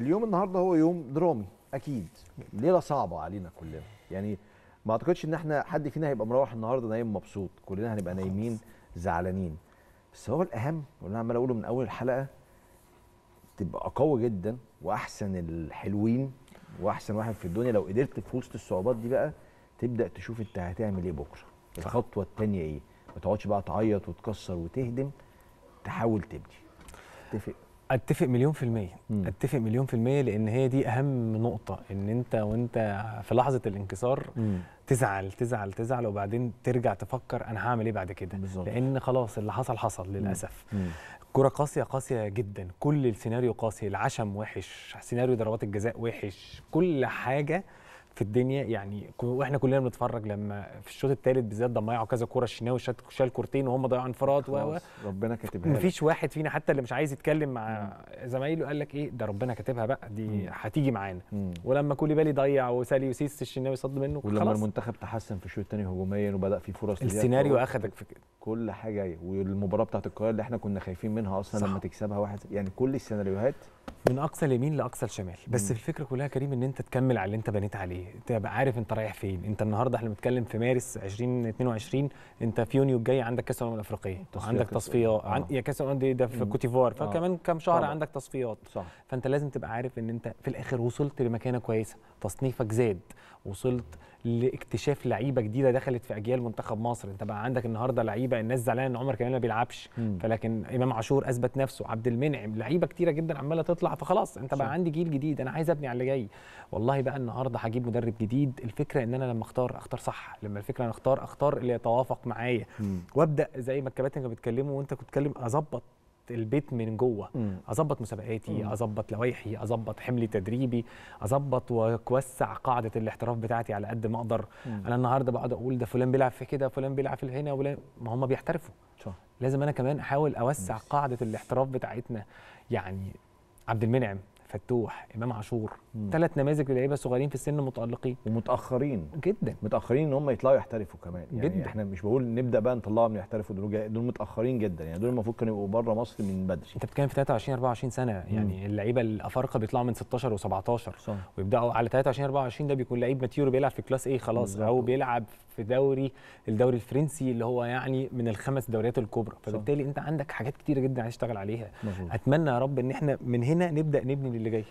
اليوم النهارده هو يوم درامي اكيد ليله صعبه علينا كلنا يعني ما اعتقدش ان احنا حد فينا هيبقى مروح النهارده نايم مبسوط كلنا هنبقى نايمين زعلانين بس هو الاهم واللي انا عمال اقوله من اول الحلقه تبقى قوي جدا واحسن الحلوين واحسن واحد في الدنيا لو قدرت في وسط الصعوبات دي بقى تبدا تشوف انت هتعمل ايه بكره الخطوه الثانيه ايه ما تقعدش بقى تعيط وتكسر وتهدم تحاول تبني اتفق اتفق مليون في المية مم. اتفق مليون في المية لان هي دي اهم نقطة ان انت وانت في لحظة الانكسار مم. تزعل تزعل تزعل وبعدين ترجع تفكر انا هعمل ايه بعد كده بالزبط. لان خلاص اللي حصل حصل للاسف الكرة قاسية قاسية جدا كل السيناريو قاسي العشم وحش سيناريو ضربات الجزاء وحش كل حاجة في الدنيا يعني واحنا كلنا بنتفرج لما في الشوط الثالث بالذات ضيعوا كذا كوره الشناوي شال كورتين وهم ضيعوا انفراد و ربنا كاتبها مفيش واحد فينا حتى اللي مش عايز يتكلم مع زمايله قال لك ايه ده ربنا كاتبها بقى دي هتيجي معانا ولما كوليبالي ضيع وسالي وسيس الشناوي صد منه ولما خلاص. المنتخب تحسن في الشوط الثاني هجوميا وبدا في فرص السيناريو اخدك في كده كل حاجه والمباراه بتاعت القاهره اللي احنا كنا خايفين منها اصلا صح. لما تكسبها واحد يعني كل السيناريوهات من اقصى اليمين لاقصى الشمال بس مم. الفكره كلها كريم ان انت تكمل على اللي انت بنيت عليه تبقى عارف انت رايح فين انت النهارده احنا بنتكلم في مارس 2022 انت في يونيو الجاي عندك كاس الامم الافريقيه عندك تصفيات عن... يا كاس الامم ده في كوتيفوار آه. فكمان كم شهر طبعا. عندك تصفيات صح. فانت لازم تبقى عارف ان انت في الاخر وصلت لمكانه كويسه تصنيفك زاد وصلت لاكتشاف لعيبه جديده دخلت في اجيال منتخب مصر انت بقى عندك النهارده لعيبه الناس زعلانه ان عمر كمان ما بيلعبش فلكن امام عاشور اثبت نفسه عبد المنعم لعيبه كتيره جدا عماله تطلع هتطلع فخلاص انت بقى عندي جيل جديد انا عايز ابني على اللي جاي والله بقى النهارده هجيب مدرب جديد الفكره ان انا لما اختار اختار صح لما الفكره انا اختار اختار اللي يتوافق معايا وابدا زي ما الكباتن كانوا بيتكلموا وانت كنت بتتكلم اظبط البيت من جوه اظبط مسابقاتي اظبط لوائحي اظبط حملي تدريبي اظبط واوسع قاعده الاحتراف بتاعتي على قد ما اقدر مم. انا النهارده بقعد اقول ده فلان بيلعب في كده فلان بيلعب في هنا ولا ما هم بيحترفوا شو. لازم انا كمان احاول اوسع مم. قاعده الاحتراف بتاعتنا يعني عبد المنعم فتوح امام عاشور ثلاث نماذج للعيبه صغيرين في السن متالقين ومتاخرين جدا متاخرين ان هم يطلعوا يحترفوا كمان يعني جدا. احنا مش بقول نبدا بقى نطلعهم يحترفوا دول دول متاخرين جدا يعني دول المفروض كانوا يبقوا بره مصر من بدري انت بتتكلم في 23 24 سنه يعني اللعيبه الافارقه بيطلعوا من 16 و17 ويبداوا على 23 24 ده بيكون لعيب ماتيور بيلعب في كلاس ايه خلاص بالزبط. او بيلعب في دوري الدوري الفرنسي اللي هو يعني من الخمس دوريات الكبرى فبالتالي انت عندك حاجات كتيره جدا عايز تشتغل عليها مزبوط. اتمنى يا رب ان احنا من هنا نبدا نبني للي جاي